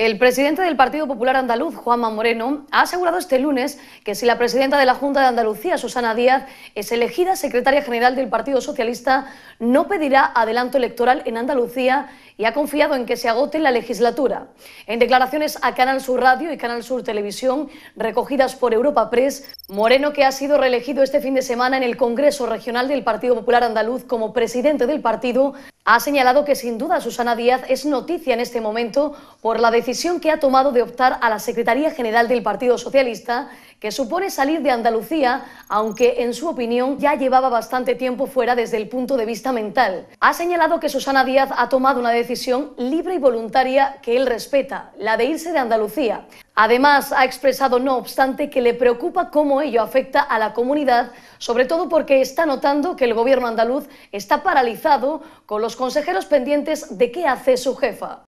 El presidente del Partido Popular Andaluz, Juanma Moreno, ha asegurado este lunes que si la presidenta de la Junta de Andalucía, Susana Díaz, es elegida secretaria general del Partido Socialista, no pedirá adelanto electoral en Andalucía y ha confiado en que se agote la legislatura. En declaraciones a Canal Sur Radio y Canal Sur Televisión, recogidas por Europa Press, Moreno, que ha sido reelegido este fin de semana en el Congreso Regional del Partido Popular Andaluz como presidente del partido, ha señalado que sin duda Susana Díaz es noticia en este momento por la decisión que ha tomado de optar a la Secretaría General del Partido Socialista, que supone salir de Andalucía, aunque en su opinión ya llevaba bastante tiempo fuera desde el punto de vista mental. Ha señalado que Susana Díaz ha tomado una decisión libre y voluntaria que él respeta, la de irse de Andalucía. Además, ha expresado, no obstante, que le preocupa cómo ello afecta a la comunidad, sobre todo porque está notando que el gobierno andaluz está paralizado con los consejeros pendientes de qué hace su jefa.